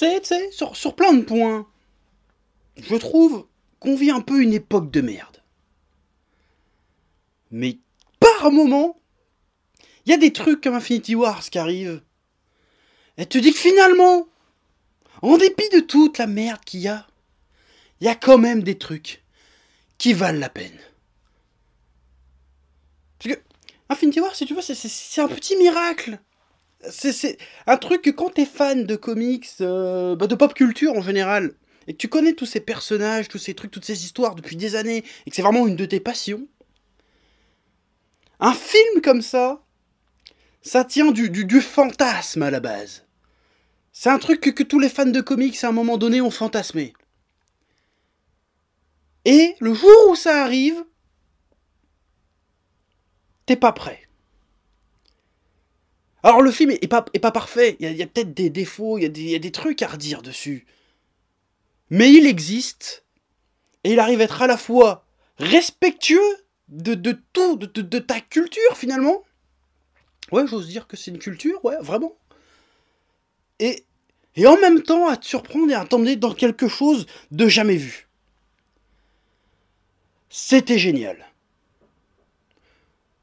tu sur, plein de points. Je trouve qu'on vit un peu une époque de merde. Mais par moment, il y a des trucs comme Infinity Wars qui arrivent. Et tu dis que finalement, en dépit de toute la merde qu'il y a, il y a quand même des trucs qui valent la peine. Parce que Infinity Wars, si tu vois, c'est un petit miracle c'est un truc que quand t'es fan de comics, euh, bah, de pop culture en général, et que tu connais tous ces personnages, tous ces trucs, toutes ces histoires depuis des années, et que c'est vraiment une de tes passions, un film comme ça, ça tient du, du, fantasme à la base. C'est un truc que, que, tous les fans de comics à un moment donné ont fantasmé. Et le jour où ça arrive, t'es pas prêt. Alors le film est, pas, parfait, il y a, peut-être des défauts, il y, a des trucs à redire dessus. Mais il existe, et il arrive à être à la fois respectueux de, tout, de, ta culture finalement. Ouais, j'ose dire que c'est une culture, ouais, vraiment. Et, et en même temps à te surprendre et à t'emmener dans quelque chose de jamais vu. C'était génial.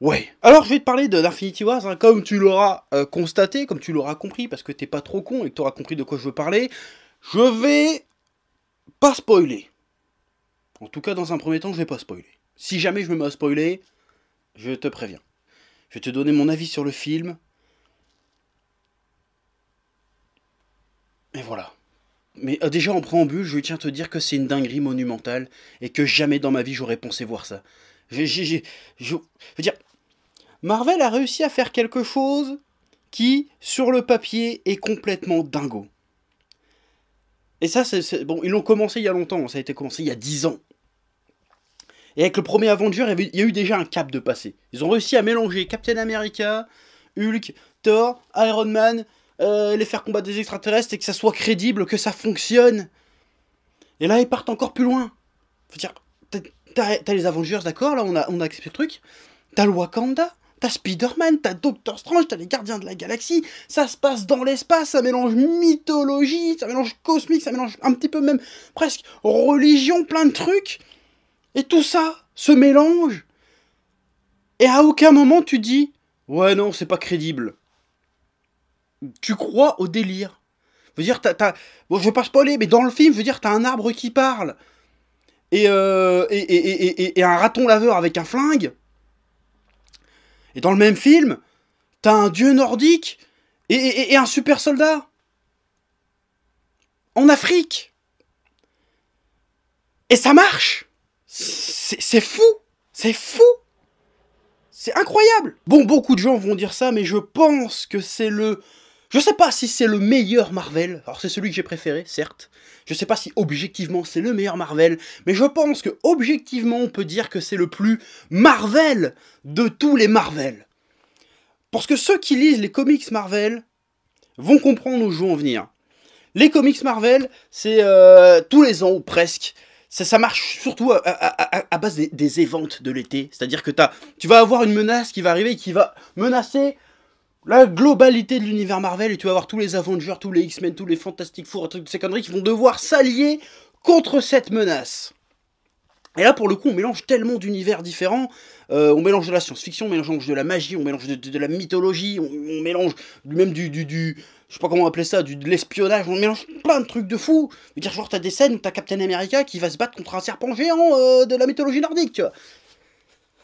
Ouais. Alors je vais te parler de l'Infinity Wars, hein. comme tu l'auras euh, constaté, comme tu l'auras compris, parce que t'es pas trop con et que t'auras compris de quoi je veux parler. Je vais pas spoiler. En tout cas, dans un premier temps, je vais pas spoiler. Si jamais je me mets à spoiler, je te préviens. Je vais te donner mon avis sur le film. Et voilà. Mais euh, déjà en préambule, je tiens à te dire que c'est une dinguerie monumentale et que jamais dans ma vie j'aurais pensé voir ça. Je, je, veux dire, Marvel a réussi à faire quelque chose qui, sur le papier, est complètement dingo. Et ça, c'est bon, ils l'ont commencé il y a longtemps, ça a été commencé il y a 10 ans. Et avec le premier Avenger, il y a eu déjà un cap de passé. Ils ont réussi à mélanger Captain America, Hulk, Thor, Iron Man, euh, les faire combattre des extraterrestres et que ça soit crédible, que ça fonctionne. Et là, ils partent encore plus loin. veux dire, t'as les Avengers, d'accord, là on a, on a accepté le truc, t'as Wakanda, t'as Spider-Man, t'as Doctor Strange, t'as les Gardiens de la Galaxie, ça se passe dans l'espace, ça mélange mythologie, ça mélange cosmique, ça mélange un petit peu même presque religion, plein de trucs, et tout ça se mélange, et à aucun moment tu dis, ouais non, c'est pas crédible. Tu crois au délire. Je veux dire, t'as, je vais pas spoiler, mais dans le film, je veux dire, t'as un arbre qui parle. Euh, et, et, un raton laveur avec un flingue. Et dans le même film, t'as un dieu nordique et, un super soldat. En Afrique. Et ça marche. C'est fou. C'est fou. C'est incroyable. Bon, beaucoup de gens vont dire ça, mais je pense que c'est le je sais pas si c'est le meilleur Marvel, alors c'est celui que j'ai préféré, certes. Je sais pas si objectivement c'est le meilleur Marvel, mais je pense que objectivement on peut dire que c'est le plus Marvel de tous les Marvel. Parce que ceux qui lisent les comics Marvel vont comprendre où je veux en venir. Les comics Marvel, c'est euh, tous les ans ou presque. Ça, marche surtout à, base des, des de l'été. C'est-à-dire que as, tu vas avoir une menace qui va arriver et qui va menacer la globalité de l'univers Marvel et tu vas voir tous les Avengers, tous les X-Men, tous les Fantastic Four, toutes ces conneries qui vont devoir s'allier contre cette menace. Et là, pour le coup, on mélange tellement d'univers différents. Euh, on mélange de la science-fiction, on mélange de la magie, on mélange de, la mythologie, on, mélange même du, du, du, Je sais pas comment appeler ça, du, de l'espionnage, on mélange plein de trucs de fou. Je veux dire, genre, t'as des scènes où t'as Captain America qui va se battre contre un serpent géant euh, de la mythologie nordique, tu vois.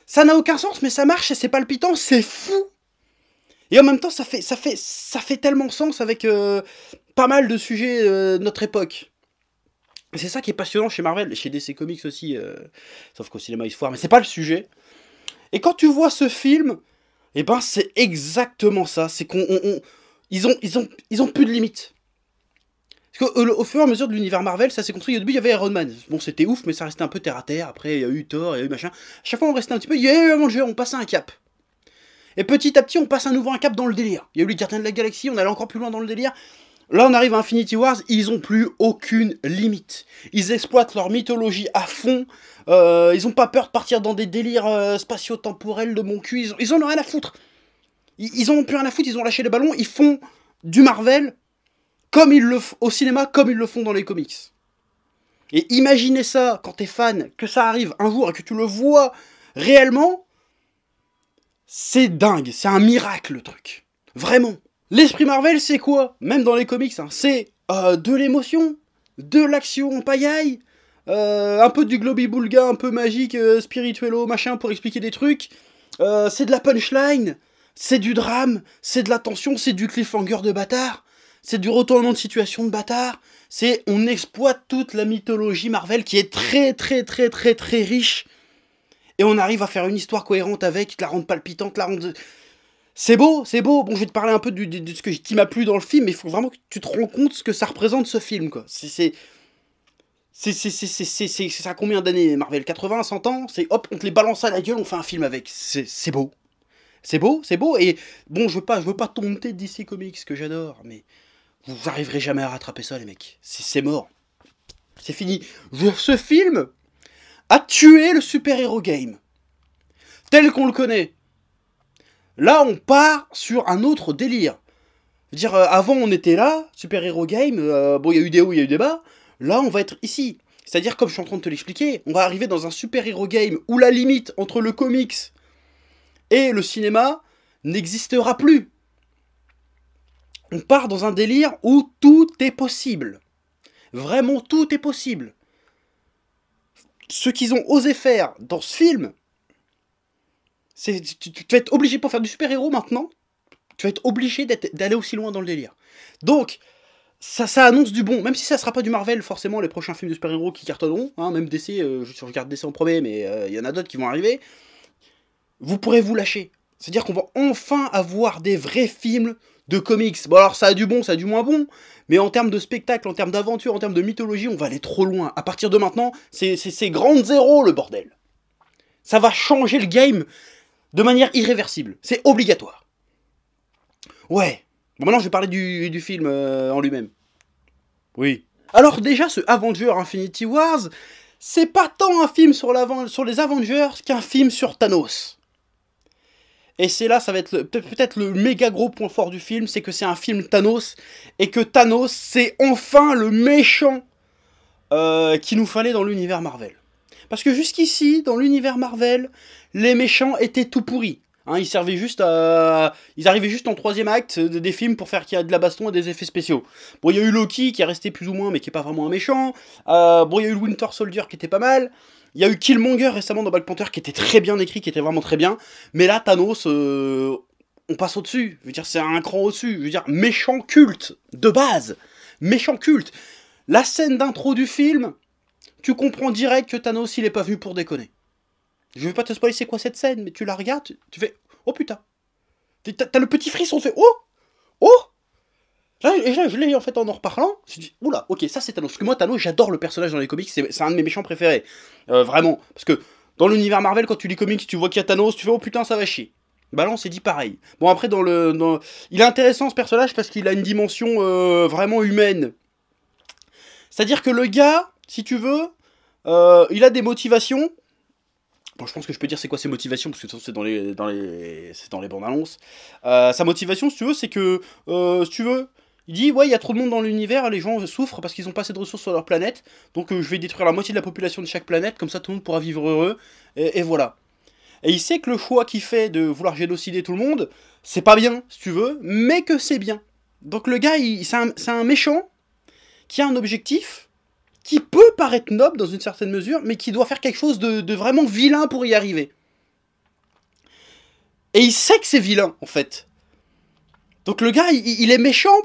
Ça n'a aucun sens, mais ça marche et c'est palpitant, c'est fou et en même temps, ça fait, ça fait, ça fait tellement sens avec euh, pas mal de sujets euh, de notre époque. C'est ça qui est passionnant chez Marvel, chez DC Comics aussi, euh, sauf qu'au cinéma ils se mais c'est pas le sujet. Et quand tu vois ce film, et eh ben c'est exactement ça, c'est qu'on, ils ont, ils ont, ils ont plus de limites. Parce qu'au au fur et à mesure de l'univers Marvel, ça s'est construit. Au début, il y avait Iron Man. Bon, c'était ouf, mais ça restait un peu terre à terre. Après, il y a eu Thor, il y a eu machin. À chaque fois, on restait un petit peu. Il y a eu jeu, on passait un cap. Et petit à petit, on passe à nouveau un cap dans le délire. Il y a eu les Gardiens de la Galaxie, on allait encore plus loin dans le délire. Là, on arrive à Infinity Wars, ils n'ont plus aucune limite. Ils exploitent leur mythologie à fond. Euh, ils n'ont pas peur de partir dans des délires euh, spatio-temporels de mon cul. Ils, ont, ont rien à foutre. Ils, n'ont ont plus rien à foutre, ils ont lâché les ballons. Ils font du Marvel comme ils le au cinéma, comme ils le font dans les comics. Et imaginez ça quand t'es fan, que ça arrive un jour et que tu le vois réellement, c'est dingue, c'est un miracle le truc. Vraiment. L'esprit Marvel, c'est quoi Même dans les comics, hein, c'est euh, de l'émotion, de l'action en euh, un peu du globi-boulga, un peu magique, spirituel euh, spirituello, machin, pour expliquer des trucs. c'est de la punchline, c'est du drame, c'est de la tension, c'est du cliffhanger de bâtard, c'est du retournement de situation de bâtard. C'est on exploite toute la mythologie Marvel qui est très très très très très riche et on arrive à faire une histoire cohérente avec, te la rendre palpitante, la rendre... C'est beau, c'est beau. Bon, je vais te parler un peu de ce que, qui m'a plu dans le film, mais il faut vraiment que tu te rends compte ce que ça représente ce film, quoi. C'est... C'est ça combien d'années Marvel 80, 100 ans C'est hop, on te les balance à la gueule, on fait un film avec. C'est beau. C'est beau, c'est beau. Et bon, je veux pas, je veux pas tomber DC Comics que j'adore, mais vous arriverez jamais à rattraper ça, les mecs. C'est mort. C'est fini. Ce film, a tuer le super-héros game, tel qu'on le connaît. Là, on part sur un autre délire. dire, euh, avant, on était là, super-héros game, euh, bon, il y a eu des hauts, il y a eu des bas. Là, on va être ici. C'est-à-dire, comme je suis en train de te l'expliquer, on va arriver dans un super-héros game où la limite entre le comics et le cinéma n'existera plus. On part dans un délire où tout est possible. Vraiment, tout est possible ce qu'ils ont osé faire dans ce film, c'est tu, tu vas être obligé pour faire du super-héros maintenant, tu vas être obligé d'aller aussi loin dans le délire. Donc, ça, ça, annonce du bon, même si ça sera pas du Marvel forcément les prochains films de super-héros qui cartonneront, hein, même DC, euh, je regarde DC en premier, mais euh, il y en a d'autres qui vont arriver, vous pourrez vous lâcher. C'est-à-dire qu'on va enfin avoir des vrais films de comics. Bon, alors ça a du bon, ça a du moins bon, mais en termes de spectacle, en termes d'aventure, en termes de mythologie, on va aller trop loin. À partir de maintenant, c'est grande zéro le bordel. Ça va changer le game de manière irréversible. C'est obligatoire. Ouais. Bon, maintenant je vais parler du, film euh, en lui-même. Oui. Alors déjà, ce Avengers Infinity Wars, c'est pas tant un film sur, sur les Avengers qu'un film sur Thanos. Et c'est là, ça va être peut-être le méga gros point fort du film, c'est que c'est un film Thanos, et que Thanos, c'est enfin le méchant euh, qu'il nous fallait dans l'univers Marvel. Parce que jusqu'ici, dans l'univers Marvel, les méchants étaient tout pourris. Hein. ils servaient juste à... Ils arrivaient juste en troisième acte des films pour faire qu'il y a de la baston et des effets spéciaux. Bon, il y a eu Loki qui est resté plus ou moins, mais qui est pas vraiment un méchant. Euh, bon, il y a eu Winter Soldier qui était pas mal. Il y a eu Killmonger récemment dans Black Panther qui était très bien écrit, qui était vraiment très bien. Mais là, Thanos, euh, on passe au-dessus. Je veux dire, c'est un cran au-dessus. Je veux dire, méchant culte, de base. Méchant culte. La scène d'intro du film, tu comprends direct que Thanos, il est pas venu pour déconner. Je vais pas te spoiler c'est quoi cette scène, mais tu la regardes, tu, fais Oh putain T'as le petit frisson, on Oh Oh et je l'ai en fait en en reparlant, je me oula, ok, ça c'est Thanos. Parce que moi, Thanos, j'adore le personnage dans les comics, c'est un de mes méchants préférés. Euh, vraiment. Parce que dans l'univers Marvel, quand tu lis comics, tu vois qu'il y a Thanos, tu fais, oh putain, ça va chier. Bah là, on s'est dit pareil. Bon, après, dans le. Dans... Il est intéressant ce personnage parce qu'il a une dimension euh, vraiment humaine. C'est-à-dire que le gars, si tu veux, euh, il a des motivations. Bon, je pense que je peux dire c'est quoi ses motivations, parce que de c'est dans les, dans les, c'est les bandes annonces. sa motivation, si tu veux, c'est que, si tu veux, il dit, ouais, il y a trop de monde dans l'univers, les gens souffrent parce qu'ils n'ont pas assez de ressources sur leur planète, donc euh, je vais détruire la moitié de la population de chaque planète, comme ça tout le monde pourra vivre heureux, et, voilà. Et il sait que le choix qu'il fait de vouloir génocider tout le monde, c'est pas bien, si tu veux, mais que c'est bien. Donc le gars, c'est un, méchant qui a un objectif, qui peut paraître noble dans une certaine mesure, mais qui doit faire quelque chose de, vraiment vilain pour y arriver. Et il sait que c'est vilain, en fait. Donc le gars, il est méchant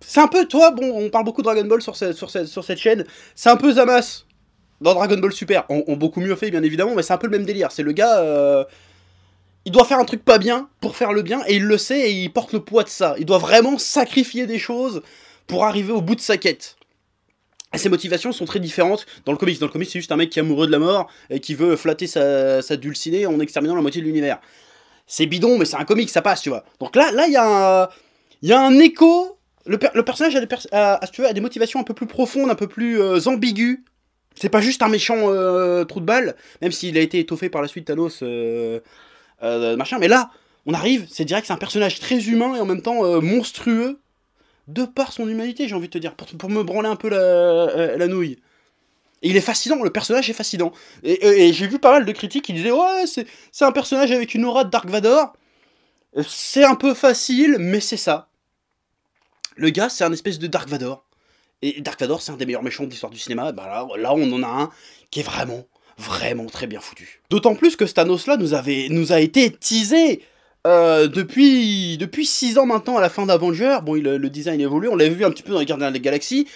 c'est un peu toi, bon, on parle beaucoup de Dragon Ball sur, sur, cette chaîne, c'est un peu Zamas dans Dragon Ball Super. On, beaucoup mieux fait, bien évidemment, mais c'est un peu le même délire. C'est le gars, euh, il doit faire un truc pas bien pour faire le bien, et il le sait, et il porte le poids de ça. Il doit vraiment sacrifier des choses pour arriver au bout de sa quête. Et ses motivations sont très différentes dans le comics. Dans le comics, c'est juste un mec qui est amoureux de la mort et qui veut flatter sa, sa dulcinée en exterminant la moitié de l'univers. C'est bidon, mais c'est un comic, ça passe, tu vois. Donc là, là, il y a un... Il y a un écho le, personnage a des, des motivations un peu plus profondes, un peu plus euh, ambigues. C'est pas juste un méchant euh, trou de balle, même s'il a été étoffé par la suite Thanos, euh, machin. Mais là, on arrive, c'est direct, c'est un personnage très humain et en même temps monstrueux, de par son humanité, j'ai envie de te dire, pour, me branler un peu la, nouille. il est fascinant, le personnage est fascinant. Et, et j'ai vu pas mal de critiques qui disaient Ouais, c'est un personnage avec une aura de Dark Vador. C'est un peu facile, mais c'est ça. Le gars, c'est un espèce de Dark Vador. Et Dark Vador, c'est un des meilleurs méchants de l'histoire du cinéma. Bah, là, on en a un qui est vraiment, vraiment très bien foutu. D'autant plus que Thanos là nous, avait, nous a été teasé euh, depuis 6 ans maintenant à la fin d'Avenger. Bon, le design évolue, on l'avait vu un petit peu dans les Gardiens la Galaxies.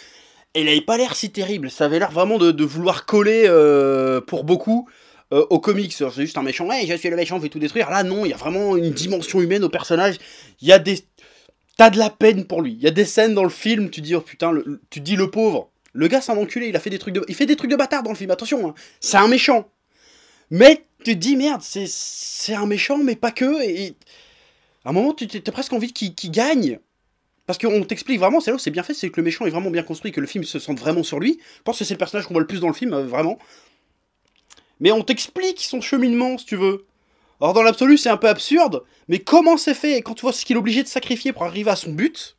Et il n'avait pas l'air si terrible. Ça avait l'air vraiment de, vouloir coller euh, pour beaucoup euh, aux comics. C'est juste un méchant. Hey, je suis le méchant, je vais tout détruire. Là, non, il y a vraiment une dimension humaine au personnage. Il y a des T'as de la peine pour lui. Il y a des scènes dans le film, tu dis, oh putain, tu dis le pauvre. Le gars, c'est un enculé, il a fait des trucs de, il fait des trucs de bâtard dans le film, attention, hein. c'est un méchant. Mais tu te dis, merde, c'est un méchant, mais pas que. Et, à un moment, tu as presque envie qu'il gagne. Parce qu'on t'explique vraiment, c'est là où c'est bien fait, c'est que le méchant est vraiment bien construit, que le film se sente vraiment sur lui. Je pense que c'est le personnage qu'on voit le plus dans le film, euh, vraiment. Mais on t'explique son cheminement, si tu veux. Alors dans l'absolu, c'est un peu absurde, mais comment c'est fait Et quand tu vois ce qu'il est obligé de sacrifier pour arriver à son but,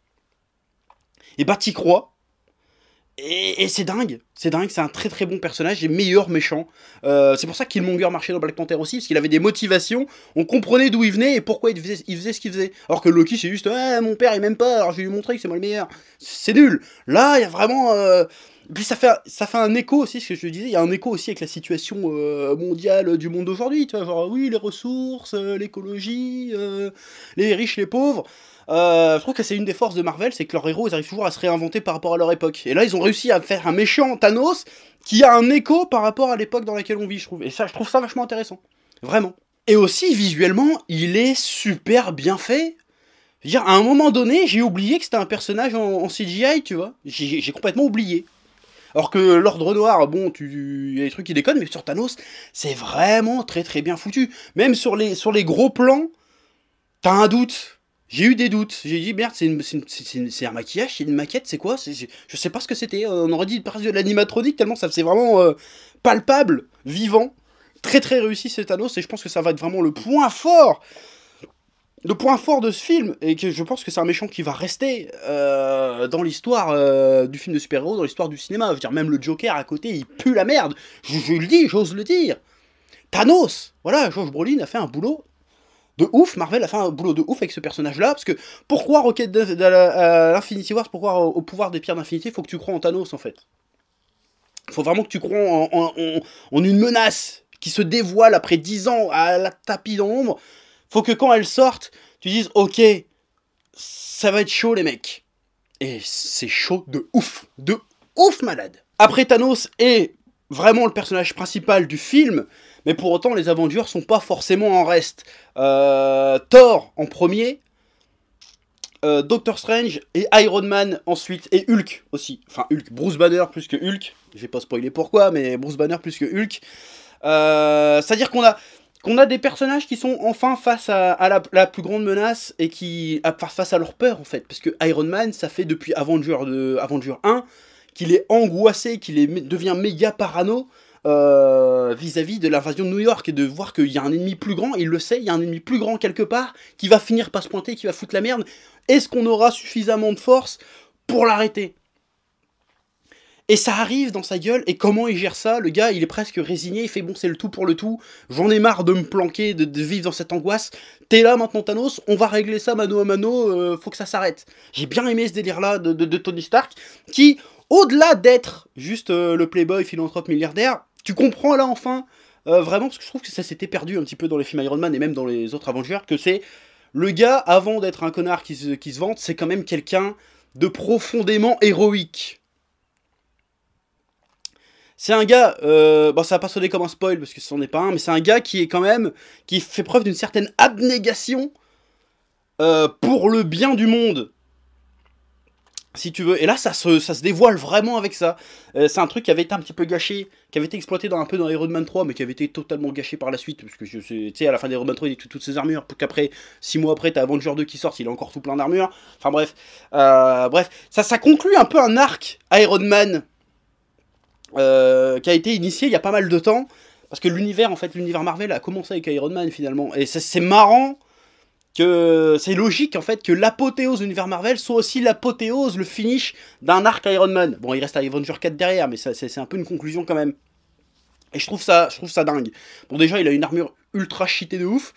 et eh bah ben, t'y crois. Et, c'est dingue, c'est dingue, c'est un très très bon personnage les meilleur méchant. Euh, c'est pour ça qu'il Killmonger marchait dans Black Panther aussi, parce qu'il avait des motivations, on comprenait d'où il venait et pourquoi il faisait, ce qu'il faisait. Alors que Loki c'est juste, eh mon père il m'aime pas, alors je vais lui montrer que c'est moi le meilleur. C'est nul. Là, il y a vraiment... Euh, puis ça fait, ça fait un écho aussi, ce que je disais, il y a un écho aussi avec la situation euh, mondiale du monde d'aujourd'hui, tu vois, genre oui, les ressources, euh, l'écologie, euh, les riches, les pauvres. je trouve que c'est une des forces de Marvel, c'est que leurs héros, ils arrivent toujours à se réinventer par rapport à leur époque. Et là, ils ont réussi à faire un méchant Thanos qui a un écho par rapport à l'époque dans laquelle on vit, je trouve. Et ça, je trouve ça vachement intéressant. Vraiment. Et aussi, visuellement, il est super bien fait. Je veux dire, à un moment donné, j'ai oublié que c'était un personnage en, en, CGI, tu vois. J'ai complètement oublié. Alors que l'ordre noir, bon, il y a des trucs qui déconnent, mais sur Thanos, c'est vraiment très très bien foutu. Même sur les, sur les gros plans, t'as un doute. J'ai eu des doutes. J'ai dit, merde, c'est un maquillage, c'est une maquette, c'est quoi Je sais pas ce que c'était. Euh, on aurait dit partie de l'animatronique, tellement ça c'est vraiment euh, palpable, vivant. Très très réussi c'est Thanos, et je pense que ça va être vraiment le point fort le point fort de ce film, et que je pense que c'est un méchant qui va rester euh, dans l'histoire euh, du film de super-héros, dans l'histoire du cinéma, je veux dire, même le Joker à côté, il pue la merde, je, le dis, j'ose le dire. Thanos, voilà, George Brolin a fait un boulot de ouf, Marvel a fait un boulot de ouf avec ce personnage-là, parce que pourquoi Rocket d'Infinity euh, Wars, pourquoi au pouvoir des pierres d'infinité, faut que tu crois en Thanos en fait. Faut vraiment que tu crois en, une menace qui se dévoile après 10 ans à la tapis dans l'ombre, faut que quand elles sortent, tu dises ok, ça va être chaud les mecs. Et c'est chaud de ouf, de ouf malade. Après Thanos est vraiment le personnage principal du film, mais pour autant les aventures sont pas forcément en reste. Euh, Thor en premier, euh, Doctor Strange et Iron Man ensuite, et Hulk aussi. Enfin Hulk, Bruce Banner plus que Hulk. Je vais pas spoiler pourquoi, mais Bruce Banner plus que Hulk. Euh, c'est-à-dire qu'on a qu'on a des personnages qui sont enfin face à, la, plus grande menace et qui face à leur peur en fait parce que Iron Man ça fait depuis Avenger de Avenger 1 qu'il est angoissé qu'il devient méga parano euh, vis-à-vis de l'invasion de New York et de voir qu'il y a un ennemi plus grand, il le sait, il y a un ennemi plus grand quelque part qui va finir par se pointer, qui va foutre la merde. Est-ce qu'on aura suffisamment de force pour l'arrêter et ça arrive dans sa gueule, et comment il gère ça Le gars, il est presque résigné, il fait bon, c'est le tout pour le tout, j'en ai marre de me planquer, de, vivre dans cette angoisse, t'es là maintenant Thanos, on va régler ça mano à mano, euh, faut que ça s'arrête. J'ai bien aimé ce délire-là de, Tony Stark, qui, au-delà d'être juste euh, le playboy, philanthrope, milliardaire, tu comprends là enfin, euh, vraiment, parce que je trouve que ça s'était perdu un petit peu dans les films Iron Man et même dans les autres Avengers, que c'est le gars, avant d'être un connard qui qui se vante, c'est quand même quelqu'un de profondément héroïque c'est un gars, euh, bon ça va pas sonner comme un spoil parce que ce n'en est pas un, mais c'est un gars qui est quand même, qui fait preuve d'une certaine abnégation euh, pour le bien du monde. Si tu veux. Et là, ça se, ça se dévoile vraiment avec ça. Euh, c'est un truc qui avait été un petit peu gâché, qui avait été exploité dans, un peu dans Iron Man 3, mais qui avait été totalement gâché par la suite. Parce que, tu sais, à la fin d'Iron Man 3, il est toutes ses armures. Pour qu'après, six mois après, t'as Avenger 2 qui sort, il est encore tout plein d'armures. Enfin bref. bref, ça, ça conclut un peu un arc Iron Man euh, qui a été initié il y a pas mal de temps. Parce que l'univers, en fait, l'univers Marvel a commencé avec Iron Man finalement. Et c'est marrant que c'est logique en fait que l'apothéose univers Marvel soit aussi l'apothéose, le finish d'un arc Iron Man. Bon, il reste Avenger 4 derrière, mais c'est un peu une conclusion quand même. Et je trouve ça, je trouve ça dingue. Bon, déjà, il a une armure ultra cheatée de ouf.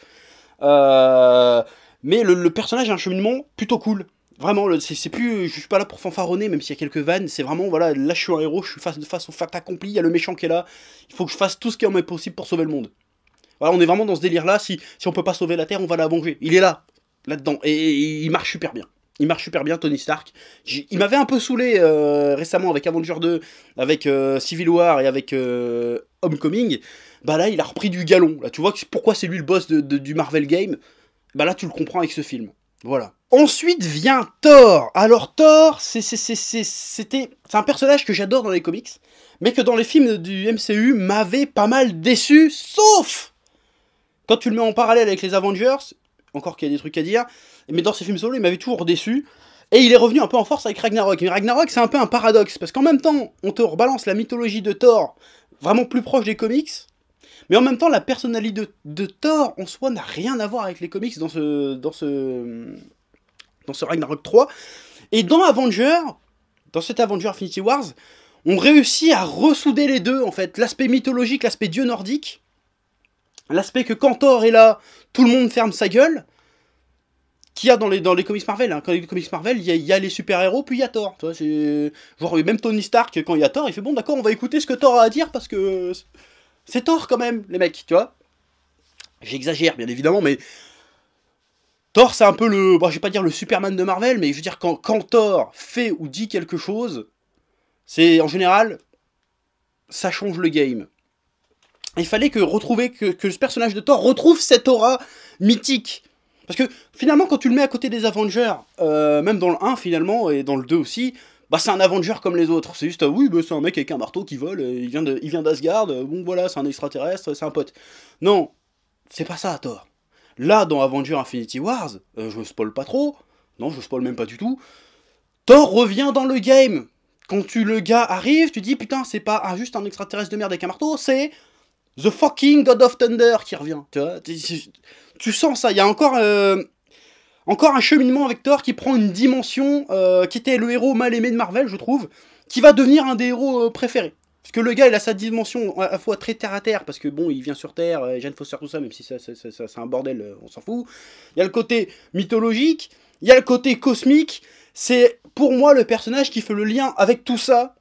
Euh, mais le, personnage a un cheminement plutôt cool. Vraiment, c'est plus, je suis pas là pour fanfaronner, même s'il y a quelques vannes, c'est vraiment, voilà, là je suis un héros, je suis face, face au fait accompli, il y a le méchant qui est là, il faut que je fasse tout ce qui est possible pour sauver le monde. Voilà, on est vraiment dans ce délire-là, si, si on peut pas sauver la Terre, on va la venger. Il est là, là-dedans, et, il marche super bien. Il marche super bien, Tony Stark. Il m'avait un peu saoulé euh, récemment avec Avenger 2, avec euh, Civil War et avec euh, Homecoming. Bah là, il a repris du galon. Là, tu vois pourquoi c'est lui le boss du Marvel Game. Bah là, tu le comprends avec ce film. Voilà. Ensuite vient Thor. Alors Thor, c'était un personnage que j'adore dans les comics, mais que dans les films du MCU m'avait pas mal déçu, sauf quand tu le mets en parallèle avec les Avengers, encore qu'il y a des trucs à dire, mais dans ces films solo, il m'avait toujours déçu. Et il est revenu un peu en force avec Ragnarok. Mais Ragnarok, c'est un peu un paradoxe, parce qu'en même temps, on te rebalance la mythologie de Thor, vraiment plus proche des comics, mais en même temps, la personnalité de, de Thor en soi n'a rien à voir avec les comics dans ce, dans ce, dans ce Ragnarok 3. Et dans Avenger, dans cet Avenger Infinity Wars, on réussit à ressouder les deux, en fait. L'aspect mythologique, l'aspect dieu nordique, l'aspect que quand Thor est là, tout le monde ferme sa gueule, qu'il y a dans les, dans les comics Marvel. Hein. Quand les comics Marvel, il y, a les super-héros, puis il y a Thor. Tu vois, même Tony Stark, quand il y a Thor, il fait bon, d'accord, on va écouter ce que Thor a à dire parce que c'est Thor quand même, les mecs, tu vois. J'exagère, bien évidemment, mais Thor, c'est un peu le, bon, je vais pas dire le Superman de Marvel, mais je veux dire quand, quand Thor fait ou dit quelque chose, c'est en général, ça change le game. Il fallait que retrouver que, ce personnage de Thor retrouve cette aura mythique. Parce que finalement, quand tu le mets à côté des Avengers, euh, même dans le 1 finalement, et dans le 2 aussi, bah c'est un Avenger comme les autres. C'est juste, euh, oui, bah, c'est un mec avec un marteau qui vole, euh, il vient d'Asgard, bon voilà, c'est un extraterrestre, c'est un pote. Non, c'est pas ça Thor. Là, dans Avengers Infinity Wars, euh, je spoil pas trop, non, je spoil même pas du tout, Thor revient dans le game. Quand tu, le gars arrive, tu dis, putain, c'est pas juste un extraterrestre de merde avec un marteau, c'est The fucking God of Thunder qui revient. Tu, sens ça, il y a encore... Euh, encore un cheminement avec Thor qui prend une dimension euh, qui était le héros mal aimé de Marvel, je trouve, qui va devenir un des héros préférés. Parce que le gars, il a sa dimension à la fois très terre à terre, parce que bon, il vient sur Terre, euh, Jeanne faire tout ça, même si c'est un bordel, euh, on s'en fout. Il y a le côté mythologique, il y a le côté cosmique. C'est pour moi le personnage qui fait le lien avec tout ça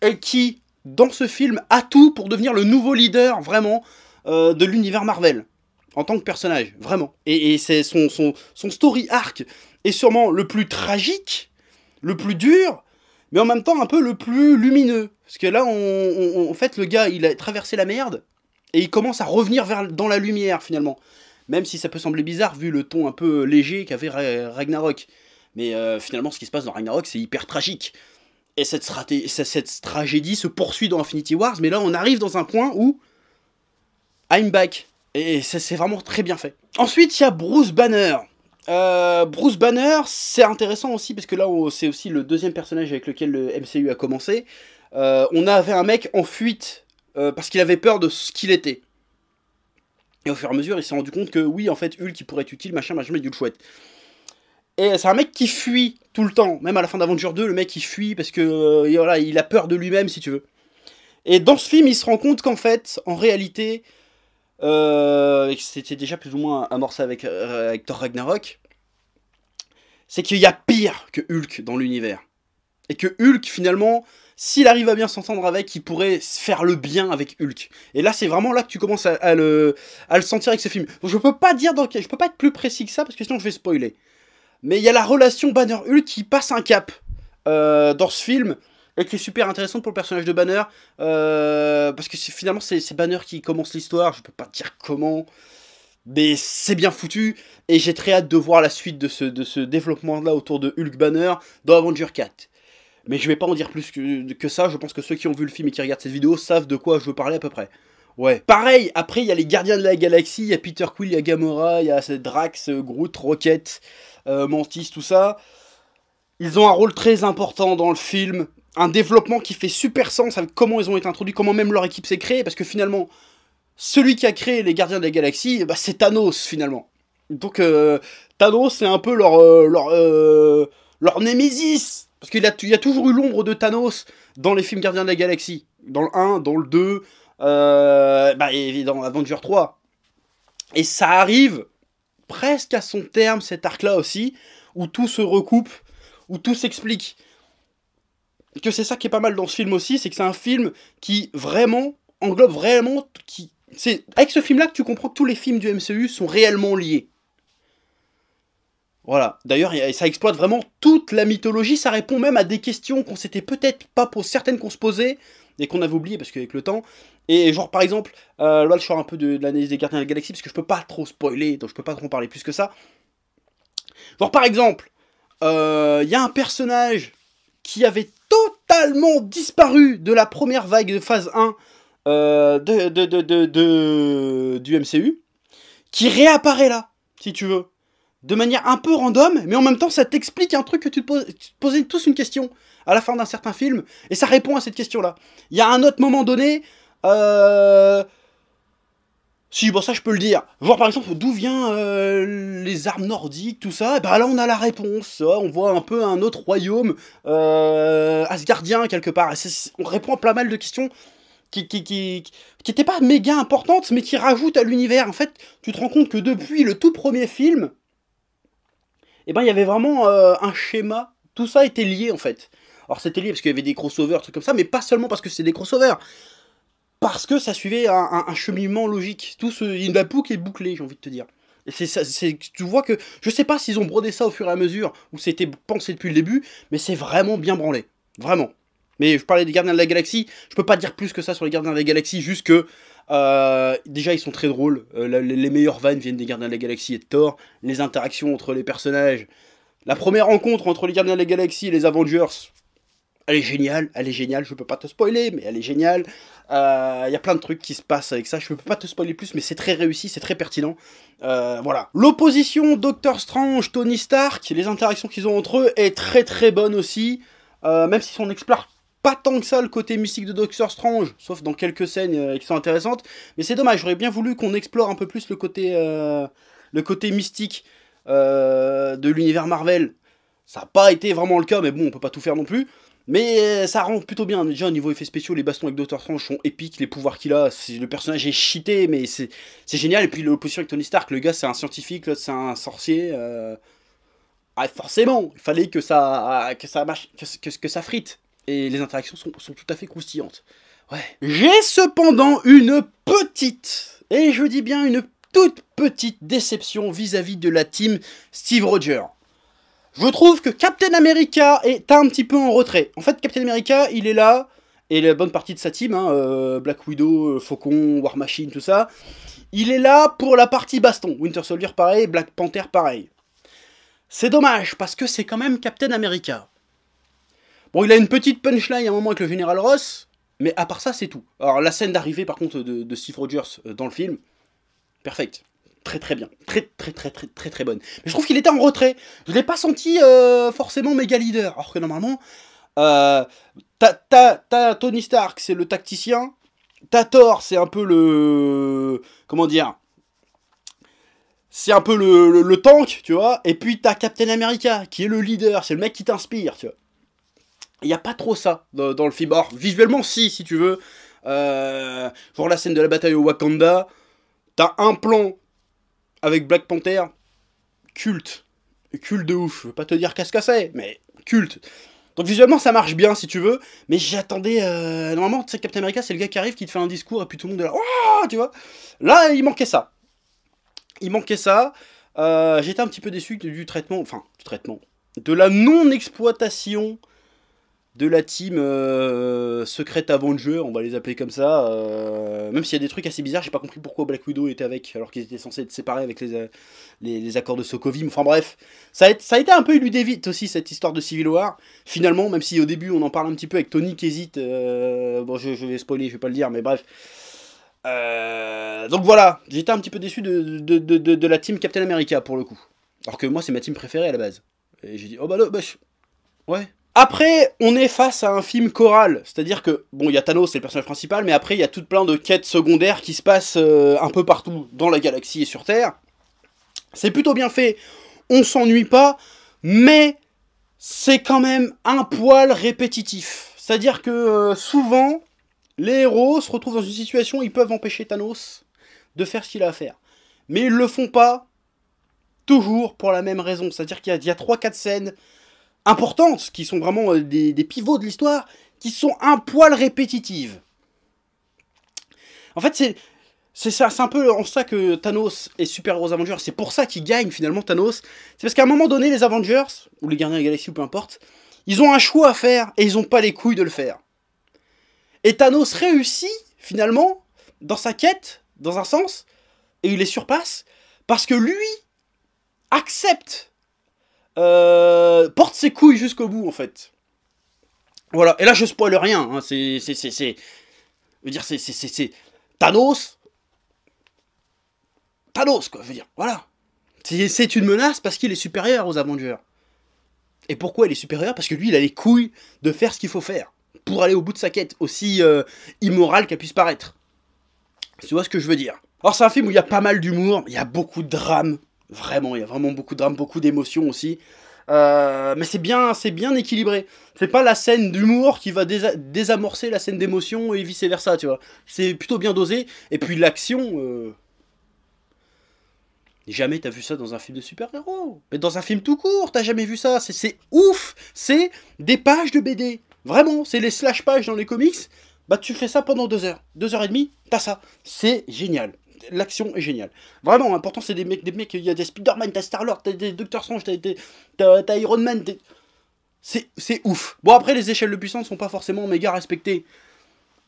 et qui, dans ce film, a tout pour devenir le nouveau leader vraiment euh, de l'univers Marvel en tant que personnage, vraiment. Et, c'est son, son story arc est sûrement le plus tragique, le plus dur, mais en même temps un peu le plus lumineux parce que là, on, en fait, le gars, il a traversé la merde et il commence à revenir vers, dans la lumière finalement. Même si ça peut sembler bizarre vu le ton un peu léger qu'avait Ragnarok. Mais euh, finalement, ce qui se passe dans Ragnarok, c'est hyper tragique. Et cette, cette tragédie se poursuit dans Infinity Wars, mais là, on arrive dans un point où. I'm back. Et ça, c'est vraiment très bien fait. Ensuite, il y a Bruce Banner. Euh, Bruce Banner, c'est intéressant aussi parce que là, c'est aussi le deuxième personnage avec lequel le MCU a commencé. Euh, on avait un mec en fuite euh, parce qu'il avait peur de ce qu'il était. Et au fur et à mesure, il s'est rendu compte que oui, en fait, Hulk, il pourrait être utile, machin, machin, mais du chouette. Et c'est un mec qui fuit tout le temps. Même à la fin d'Aventure 2, le mec, il fuit parce que euh, il a peur de lui-même, si tu veux. Et dans ce film, il se rend compte qu'en fait, en réalité, c'était déjà plus ou moins amorcé avec, avec Thor Ragnarok, c'est qu'il y a pire que Hulk dans l'univers. Et que Hulk, finalement, s'il arrive à bien s'entendre avec, il pourrait faire le bien avec Hulk. Et là, c'est vraiment là que tu commences à, le, sentir avec ce film. je peux pas dire dans quel, je peux pas être plus précis que ça parce que sinon je vais spoiler. Mais il y a la relation Banner Hulk qui passe un cap euh, dans ce film et qui est super intéressante pour le personnage de Banner euh, parce que finalement c'est Banner qui commence l'histoire. Je peux pas dire comment. Mais c'est bien foutu et j'ai très hâte de voir la suite de ce, de ce développement-là autour de Hulk Banner dans Avengers 4. Mais je vais pas en dire plus que, ça, je pense que ceux qui ont vu le film et qui regardent cette vidéo savent de quoi je veux parler à peu près. Ouais. Pareil, après, il y a les Gardiens de la Galaxie, il y a Peter Quill, il y a Gamora, il y a Drax, euh, Groot, Rocket, euh, Mantis, tout ça. Ils ont un rôle très important dans le film, un développement qui fait super sens avec comment ils ont été introduits, comment même leur équipe s'est créée, parce que finalement, celui qui a créé les Gardiens de la Galaxie, bah, c'est Thanos finalement. Donc euh, Thanos, c'est un peu leur, leur, leur némésis parce qu'il y, a toujours eu l'ombre de Thanos dans les films Gardiens de la Galaxie. Dans le 1, dans le 2, euh, bah, et dans Avenger 3. Et ça arrive presque à son terme, cet arc-là aussi, où tout se recoupe, où tout s'explique. Que c'est ça qui est pas mal dans ce film aussi, c'est que c'est un film qui vraiment englobe vraiment. Qui... C'est avec ce film-là que tu comprends que tous les films du MCU sont réellement liés. Voilà. D'ailleurs, ça exploite vraiment toute la mythologie. Ça répond même à des questions qu'on s'était peut-être pas posées, certaines qu'on se posait et qu'on avait oublié parce qu'avec le temps. Et genre par exemple, euh, là je sors un peu de, l'analyse des cartes de la galaxie parce que je peux pas trop spoiler, donc je peux pas trop en parler plus que ça. Genre par exemple, euh, il y a un personnage qui avait totalement disparu de la première vague de phase 1 euh, du MCU, qui réapparaît là, si tu veux de manière un peu random, mais en même temps ça t'explique un truc que tu te, posais tous une question à la fin d'un certain film, et ça répond à cette question-là. Il y a un autre moment donné, euh... si bon ça je peux le dire, voir, par exemple d'où viennent euh, les armes nordiques, tout ça, et eh ben là on a la réponse, hein. on voit un peu un autre royaume euh, asgardien quelque part, on répond à pas mal de questions qui qui qui pas méga importantes, mais qui rajoutent à l'univers en fait tu te rends compte que depuis le tout premier film et eh ben il y avait vraiment euh, un schéma. Tout ça était lié en fait. Alors c'était lié parce qu'il y avait des crossovers, trucs comme ça, mais pas seulement parce que c'était des crossovers. Parce que ça suivait un, cheminement logique. Tout ce. Une qui est bouclé, j'ai envie de te dire. c'est tu vois que. Je sais pas s'ils ont brodé ça au fur et à mesure, ou c'était pensé depuis le début, mais c'est vraiment bien branlé. Vraiment. Mais je parlais des Gardiens de la Galaxie, je peux pas dire plus que ça sur les Gardiens de la Galaxie, juste que euh, déjà, ils sont très drôles. Euh, les, meilleurs meilleures vannes viennent des Gardiens de la Galaxie et de Thor. Les interactions entre les personnages. La première rencontre entre les Gardiens de la Galaxie et les Avengers, elle est géniale, elle est géniale, je peux pas te spoiler, mais elle est géniale. Il euh, y a plein de trucs qui se passent avec ça, je peux pas te spoiler plus, mais c'est très réussi, c'est très pertinent. voilà. L'opposition Doctor Strange, Tony Stark, les interactions qu'ils ont entre eux est très très bonne aussi, même si on explore pas tant que ça le côté mystique de Doctor Strange, sauf dans quelques scènes euh, qui sont intéressantes. Mais c'est dommage, j'aurais bien voulu qu'on explore un peu plus le côté, euh, le côté mystique euh, de l'univers Marvel. Ça n'a pas été vraiment le cas, mais bon, on peut pas tout faire non plus. Mais ça rend plutôt bien. Déjà, au niveau effets spéciaux, les bastons avec Doctor Strange sont épiques, les pouvoirs qu'il a, le personnage est cheaté, mais c'est génial. Et puis l'opposition avec Tony Stark, le gars c'est un scientifique, l'autre c'est un sorcier. Ah, forcément, il fallait que ça, que que ça frite et les interactions sont, tout à fait croustillantes. Ouais. J'ai cependant une petite, et je dis bien une toute petite déception vis-à-vis de la team Steve Rogers. Je trouve que Captain America est un petit peu en retrait. En fait, Captain America, il est là, et la bonne partie de sa team, hein, euh, Black Widow, euh, Faucon, War Machine, tout ça, il est là pour la partie baston. Winter Soldier, pareil, Black Panther, pareil. C'est dommage, parce que c'est quand même Captain America. Bon, il a une petite punchline à un moment avec le général Ross, mais à part ça, c'est tout. Alors, la scène d'arrivée, par contre, de, Steve Rogers euh, dans le film, perfect, Très très bien. Très très très très très très bonne. Mais je trouve qu'il était en retrait. Je ne l'ai pas senti euh, forcément méga leader. Alors que normalement, euh, t'as Tony Stark, c'est le tacticien. T'as Thor, c'est un peu le. Comment dire c'est un peu le, le, tank, tu vois. Et puis t'as Captain America, qui est le leader, c'est le mec qui t'inspire, tu vois. Il n'y a pas trop ça dans, le film. visuellement, si, si tu veux. Euh, genre la scène de la bataille au Wakanda, t'as un plan avec Black Panther, culte. Culte de ouf. Je veux pas te dire qu'est-ce que c'est, mais culte. Donc visuellement, ça marche bien si tu veux, mais j'attendais. Euh, normalement, tu sais, Captain America, c'est le gars qui arrive, qui te fait un discours, et puis tout le monde est là. Tu vois Là, il manquait ça. Il manquait ça. Euh, j'étais un petit peu déçu du traitement, enfin, du traitement, de la non-exploitation de la team euh, secrète avant le jeu, on va les appeler comme ça. Euh, même s'il y a des trucs assez bizarres, j'ai pas compris pourquoi Black Widow était avec, alors qu'ils étaient censés être séparés avec les, euh, les, accords de Sokovim. Enfin bref, ça a, ça a été un peu éludé vite aussi cette histoire de Civil War. Finalement, même si au début on en parle un petit peu avec Tony qui hésite, bon je, vais spoiler, je vais pas le dire, mais bref. donc voilà, j'étais un petit peu déçu de, de, la team Captain America pour le coup. Alors que moi c'est ma team préférée à la base. Et j'ai dit, oh bah là, bah, ouais, après, on est face à un film choral, c'est-à-dire que, bon, il y a Thanos, c'est le personnage principal, mais après, il y a tout plein de quêtes secondaires qui se passent euh, un peu partout dans la galaxie et sur Terre. C'est plutôt bien fait, on s'ennuie pas, mais c'est quand même un poil répétitif. C'est-à-dire que euh, souvent, les héros se retrouvent dans une situation où ils peuvent empêcher Thanos de faire ce qu'il a à faire. Mais ils le font pas toujours pour la même raison. C'est-à-dire qu'il y a, a 3-4 scènes importantes, qui sont vraiment euh, des, pivots de l'histoire, qui sont un poil répétitives. En fait, c'est... un peu en ça que Thanos est super aux Avengers. C'est pour ça qu'il gagne finalement Thanos. C'est parce qu'à un moment donné, les Avengers, ou les Gardiens de la Galaxie, ou peu importe, ils ont un choix à faire et ils n'ont pas les couilles de le faire. Et Thanos réussit finalement dans sa quête, dans un sens, et il les surpasse parce que lui accepte euh, porte ses couilles jusqu'au bout, en fait. Voilà, et là je spoil rien, hein. c'est. Je veux dire, c'est. Thanos. Thanos, quoi, je veux dire, voilà. C'est une menace parce qu'il est supérieur aux Avengers. Et pourquoi il est supérieur Parce que lui, il a les couilles de faire ce qu'il faut faire pour aller au bout de sa quête, aussi euh, immorale qu'elle puisse paraître. Tu vois ce que je veux dire Alors c'est un film où il y a pas mal d'humour, il y a beaucoup de drame, Vraiment, il y a vraiment beaucoup de drame, beaucoup d'émotions aussi. Euh, mais c'est bien, c'est bien équilibré. C'est pas la scène d'humour qui va désamorcer la scène d'émotion et vice versa, tu vois. C'est plutôt bien dosé. Et puis l'action. Euh... Jamais t'as vu ça dans un film de super-héros. Mais dans un film tout court, t'as jamais vu ça. C'est ouf. C'est des pages de BD. Vraiment, c'est les slash pages dans les comics. Bah tu fais ça pendant deux heures. Deux heures et demie, t'as ça. C'est génial l'action est géniale. Vraiment, important, hein, c'est des mecs, des mecs, il y a des Spider-Man, t'as Star-Lord, t'as des Doctor Strange, t'as Iron Man, c'est ouf. Bon, après, les échelles de puissance sont pas forcément méga respectées.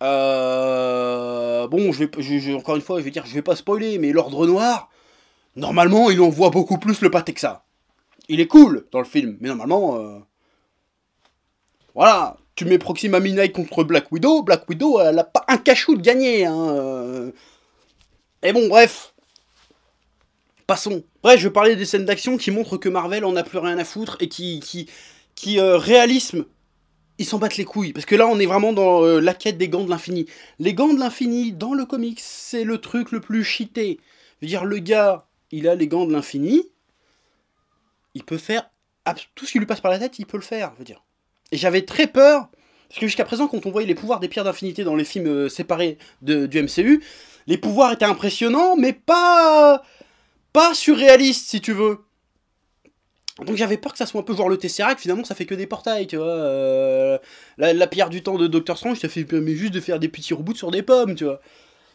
Euh... Bon, je vais, je, encore une fois, je vais dire, je vais pas spoiler, mais l'Ordre Noir, normalement, il envoie beaucoup plus le pâté que ça. Il est cool dans le film, mais normalement... Euh, voilà, tu mets Proxima Midnight contre Black Widow, Black Widow, elle a pas un cachou de gagner Hein. Euh. Et eh bon, bref. Passons. Bref, je parlais des scènes d'action qui montrent que Marvel en a plus rien à foutre et qui, qui, qui euh, réalisme, ils s'en battent les couilles. Parce que là, on est vraiment dans euh, la quête des gants de l'infini. Les gants de l'infini, dans le comics, c'est le truc le plus cheaté. Je veux dire, le gars, il a les gants de l'infini, il peut faire tout ce qui lui passe par la tête, il peut le faire, je veux dire. Et j'avais très peur, parce que jusqu'à présent, quand on voyait les pouvoirs des pierres d'infinité dans les films euh, séparés de, du MCU, les pouvoirs étaient impressionnants, mais pas pas surréalistes si tu veux. Donc j'avais peur que ça soit un peu genre le Tesseract, finalement ça fait que des portails, tu vois. Euh, la, pierre du temps de Doctor Strange, ça fait mais juste de faire des petits reboots sur des pommes, tu vois.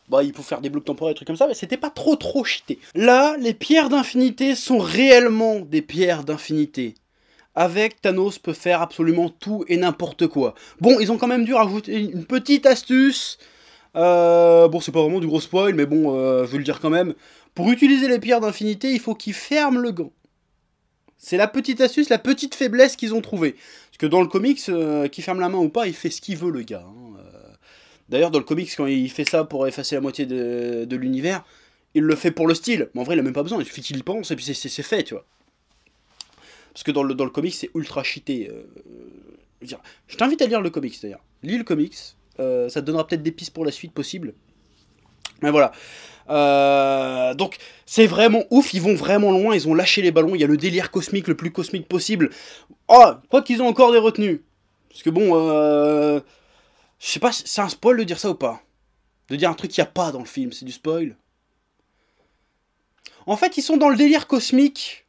Bah, il faut faire des blocs temporaires, des trucs comme ça, mais c'était pas trop trop cheaté. Là, les pierres d'infinité sont réellement des pierres d'infinité. Avec Thanos peut faire absolument tout et n'importe quoi. Bon, ils ont quand même dû rajouter une petite astuce euh, bon, c'est pas vraiment du gros spoil, mais bon, euh, je veux le dire quand même. Pour utiliser les pierres d'infinité, il faut qu'il ferme le gant. C'est la petite astuce, la petite faiblesse qu'ils ont trouvée. Parce que dans le comics, euh, qu'il ferme la main ou pas, il fait ce qu'il veut, le gars. Hein. D'ailleurs, dans le comics, quand il fait ça pour effacer la moitié de, l'univers, il le fait pour le style. Mais en vrai, il a même pas besoin. Il suffit qu'il pense et puis c'est fait, tu vois. Parce que dans le, dans le comics, c'est ultra cheaté. je t'invite à lire le comics, d'ailleurs. Lis le comics, euh, ça te donnera peut-être des pistes pour la suite possible. Mais voilà. Euh, donc c'est vraiment ouf, ils vont vraiment loin, ils ont lâché les ballons, il y a le délire cosmique le plus cosmique possible. Oh, quoi qu'ils ont encore des retenues. Parce que bon, euh, je sais pas, c'est un spoil de dire ça ou pas. De dire un truc qu'il n'y a pas dans le film, c'est du spoil. En fait, ils sont dans le délire cosmique,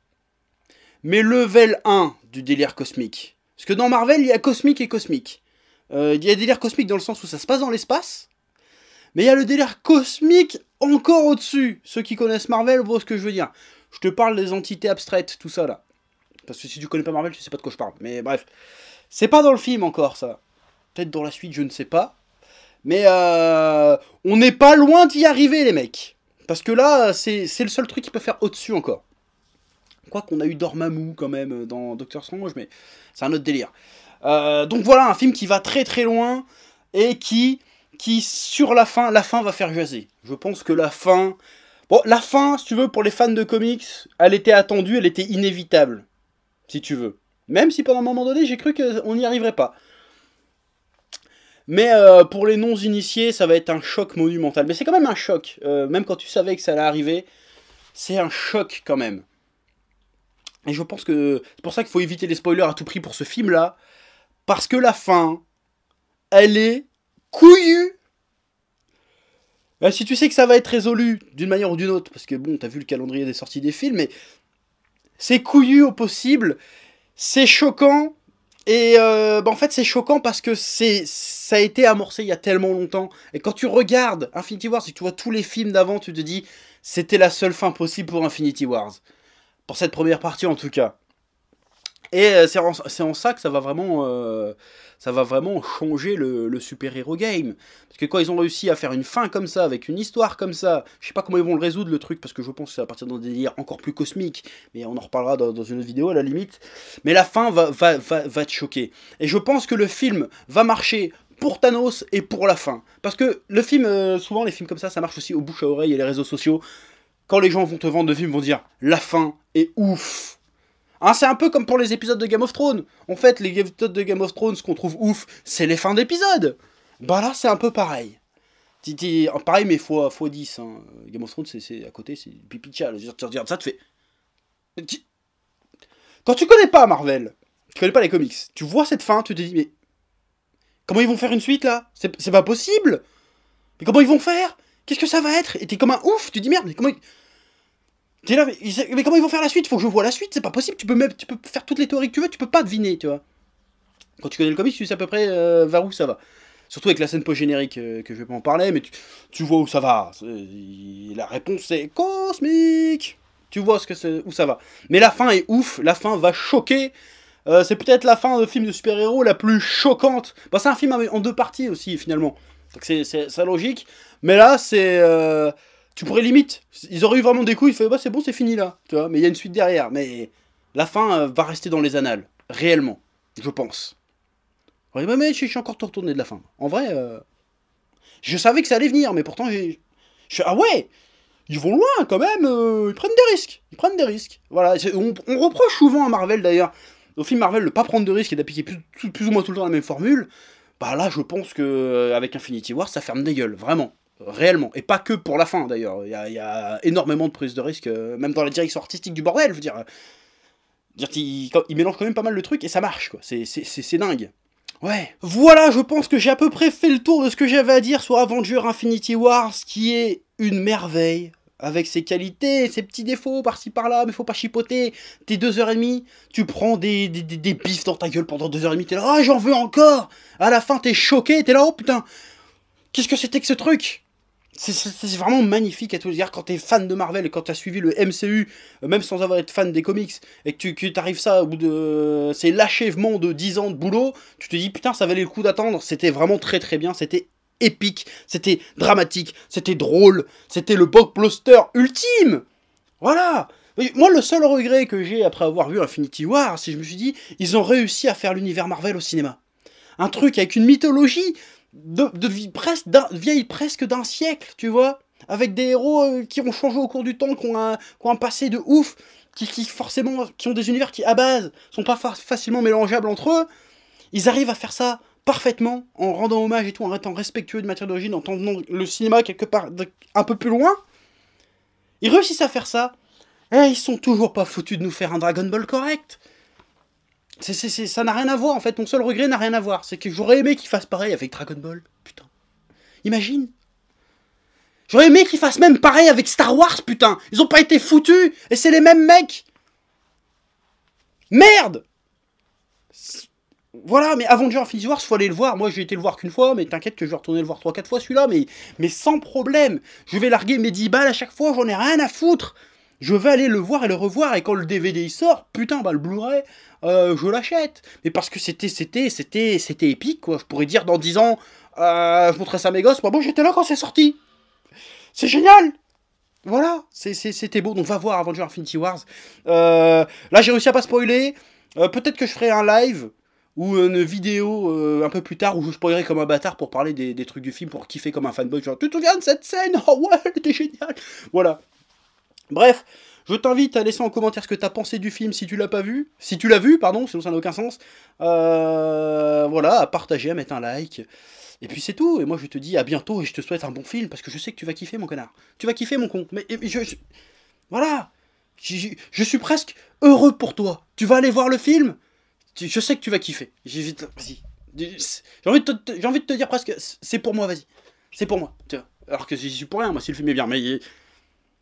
mais level 1 du délire cosmique. Parce que dans Marvel, il y a cosmique et cosmique. Euh, il y a délire cosmique dans le sens où ça se passe dans l'espace, mais il y a le délire cosmique encore au-dessus. Ceux qui connaissent Marvel voient ce que je veux dire. Je te parle des entités abstraites, tout ça là. Parce que si tu connais pas Marvel, tu sais pas de quoi je parle. Mais bref, c'est pas dans le film encore ça. Peut-être dans la suite, je ne sais pas. Mais euh, on n'est pas loin d'y arriver les mecs. Parce que là, c'est le seul truc qu'ils peuvent faire au-dessus encore. Quoi qu'on a eu Dormammu quand même euh, dans Doctor Strange, mais c'est un autre délire. Euh, donc voilà, un film qui va très très loin et qui, qui sur la fin, la fin va faire jaser. Je pense que la fin... Bon, la fin, si tu veux, pour les fans de comics, elle était attendue, elle était inévitable, si tu veux. Même si pendant un moment donné, j'ai cru qu'on n'y arriverait pas. Mais euh, pour les non-initiés, ça va être un choc monumental. Mais c'est quand même un choc, même quand tu savais que ça allait arriver, c'est un choc quand même. Et je pense que c'est pour ça qu'il faut éviter les spoilers à tout prix pour ce film-là. Parce que la fin, elle est couillue. Ah, si tu sais que ça va être résolu d'une manière ou d'une autre, parce que bon, t'as vu le calendrier des sorties des films, mais c'est couillu au possible, c'est choquant, et euh, bah, en fait c'est choquant parce que c'est ça a été amorcé il y a tellement longtemps, et quand tu regardes Infinity Wars, et tu vois tous les films d'avant, tu te dis, c'était la seule fin possible pour Infinity Wars. Pour cette première partie en tout cas. Et euh, c'est en, ça que ça va vraiment, euh, ça va vraiment changer le, super-héros game. Parce que quoi, ils ont réussi à faire une fin comme ça, avec une histoire comme ça, je sais pas comment ils vont le résoudre le truc, parce que je pense que ça va partir dans des délires encore plus cosmiques, mais on en reparlera dans, une autre vidéo à la limite. Mais la fin va, te choquer. Et je pense que le film va marcher pour Thanos et pour la fin. Parce que le film, euh, souvent les films comme ça, ça marche aussi aux bouche à oreille et les réseaux sociaux quand les gens vont te vendre films, films, vont dire la fin est ouf. Hein, c'est un peu comme pour les épisodes de Game of Thrones. En fait, les épisodes de Game of Thrones qu'on trouve ouf, c'est les fins d'épisodes. Bah là, c'est un peu pareil. pareil, mais fois, fois 10. Hein. Game of Thrones, c'est à côté, c'est pipicha. Tu ça, te fait... Quand tu connais pas Marvel, tu connais pas les comics, tu vois cette fin, tu te dis, mais. Comment ils vont faire une suite là C'est pas possible Mais comment ils vont faire Qu'est-ce que ça va être Et t'es comme un ouf, tu dis merde, mais comment ils... mais, comment ils vont faire la suite Faut que je vois la suite, c'est pas possible, tu peux, tu peux faire toutes les théories que tu veux, tu peux pas deviner, tu vois. Quand tu connais le comics, tu sais à peu près euh, vers où ça va. Surtout avec la scène post-générique euh, que je vais pas en parler, mais tu, vois où ça va. La réponse c'est cosmique Tu vois ce que où ça va. Mais la fin est ouf, la fin va choquer. Euh, c'est peut-être la fin de film de super-héros la plus choquante. Bah, c'est un film en deux parties aussi, finalement. C'est ça logique. Mais là, c'est. Euh, tu pourrais limite. Ils auraient eu vraiment des coups, ils fait bah c'est bon, c'est fini là. Tu vois, mais il y a une suite derrière. Mais la fin euh, va rester dans les annales. Réellement. Je pense. Oui, mais je suis encore tout retourné de la fin. En vrai, euh, je savais que ça allait venir, mais pourtant j'ai. Ah ouais Ils vont loin quand même, ils prennent des risques. Ils prennent des risques. Voilà, on, reproche souvent à Marvel d'ailleurs, au film Marvel de ne pas prendre de risques et d'appliquer plus, ou moins tout le temps la même formule bah là je pense que euh, avec Infinity War ça ferme des gueules, vraiment, réellement, et pas que pour la fin d'ailleurs, il y, a énormément de prises de risque, euh, même dans la direction artistique du bordel, je veux dire, il, mélange quand même pas mal le truc et ça marche quoi, c'est dingue. Ouais. Voilà, je pense que j'ai à peu près fait le tour de ce que j'avais à dire sur Avenger Infinity War, qui est une merveille avec ses qualités, ses petits défauts par-ci par-là, mais faut pas chipoter. T'es deux heures et demie, tu prends des, des, dans ta gueule pendant deux heures et demie, t'es là, ah, j'en veux encore À la fin, t'es choqué, t'es là, oh putain Qu'est-ce que c'était que ce truc c'est vraiment magnifique à tout dire quand t'es fan de Marvel, quand t'as suivi le MCU, euh, même sans avoir été fan des comics, et que tu que t'arrives ça au bout de euh, c'est l'achèvement de 10 ans de boulot, tu te dis putain ça valait le coup d'attendre, c'était vraiment très très bien, c'était épique, c'était dramatique, c'était drôle, c'était le blockbuster ultime. Voilà. Moi, le seul regret que j'ai après avoir vu Infinity War, c'est que je me suis dit, ils ont réussi à faire l'univers Marvel au cinéma. Un truc avec une mythologie de, vie, presque vieille presque d'un siècle, tu vois Avec des héros euh, qui ont changé au cours du temps, qui ont un, passé de ouf, qui, forcément qui ont des univers qui, à base, sont pas facilement mélangeables entre eux. Ils arrivent à faire ça parfaitement en rendant hommage et tout, en étant respectueux de matière d'origine, en tendant le cinéma quelque part un peu plus loin. Ils réussissent à faire ça. Eh, ils sont toujours pas foutus de nous faire un Dragon Ball correct. ça n'a rien à voir en fait. Mon seul regret n'a rien à voir. C'est que j'aurais aimé qu'ils fassent pareil avec Dragon Ball. Putain. Imagine. J'aurais aimé qu'ils fassent même pareil avec Star Wars, putain. Ils ont pas été foutus. Et c'est les mêmes mecs. Merde voilà, mais Avenger Infinity Wars, faut aller le voir. Moi, j'ai été le voir qu'une fois, mais t'inquiète que je vais retourner le voir 3-4 fois celui-là, mais, mais sans problème. Je vais larguer mes 10 balles à chaque fois, j'en ai rien à foutre. Je vais aller le voir et le revoir, et quand le DVD il sort, putain, bah le Blu-ray, euh, je l'achète. Mais parce que c'était, c'était, c'était, c'était épique, quoi. Je pourrais dire dans 10 ans, euh, je montrerai ça à mes gosses, moi bon, j'étais là quand c'est sorti. C'est génial! Voilà, c'était beau. Donc va voir Avenger Infinity Wars. Euh, là, j'ai réussi à pas spoiler. Peut-être que je ferai un live ou une vidéo euh, un peu plus tard où je spoilerai comme un bâtard pour parler des, trucs du film, pour kiffer comme un fanboy, genre tu te souviens de cette scène Oh ouais, elle était géniale Voilà. Bref, je t'invite à laisser en commentaire ce que t'as pensé du film si tu l'as pas vu, si tu l'as vu, pardon, sinon ça n'a aucun sens. Euh, voilà, à partager, à mettre un like. Et puis c'est tout, et moi je te dis à bientôt et je te souhaite un bon film parce que je sais que tu vas kiffer mon connard. Tu vas kiffer mon con. Mais, je, Voilà je suis presque heureux pour toi. Tu vas aller voir le film je sais que tu vas kiffer. J'ai envie, de te dire presque, c'est pour moi, vas-y. C'est pour moi. Alors que j'y suis pour rien, moi, si le film est bien. Mais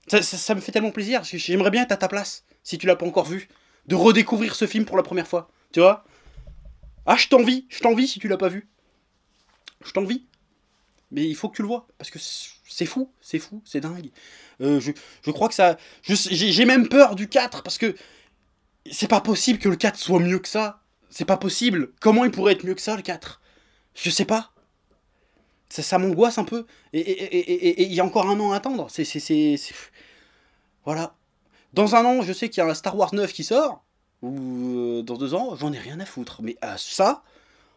ça, me fait tellement plaisir. J'aimerais bien être à ta place, si tu l'as pas encore vu. De redécouvrir ce film pour la première fois. Tu vois Ah, je t'envie. Je t'envie si tu l'as pas vu. Je t'envie. Mais il faut que tu le vois. Parce que c'est fou. C'est fou. C'est dingue. Euh, je, crois que ça. J'ai même peur du 4. Parce que c'est pas possible que le 4 soit mieux que ça. C'est pas possible. Comment il pourrait être mieux que ça, le 4 Je sais pas. Ça, m'angoisse un peu. Et il y a encore un an à attendre. C'est. Voilà. Dans un an, je sais qu'il y a un Star Wars 9 qui sort. Ou euh, dans deux ans, j'en ai rien à foutre. Mais à euh, ça.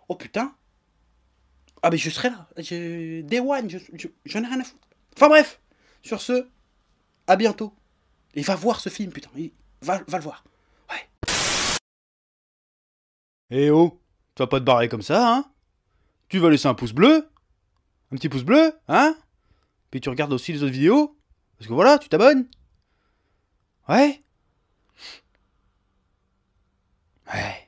Oh putain. Ah mais je serai là. Je... Day One, j'en je, ai rien à foutre. Enfin bref. Sur ce, à bientôt. Et va voir ce film, putain. va le voir. Ouais. Eh oh, tu vas pas te barrer comme ça, hein Tu vas laisser un pouce bleu Un petit pouce bleu, hein Puis tu regardes aussi les autres vidéos Parce que voilà, tu t'abonnes Ouais Ouais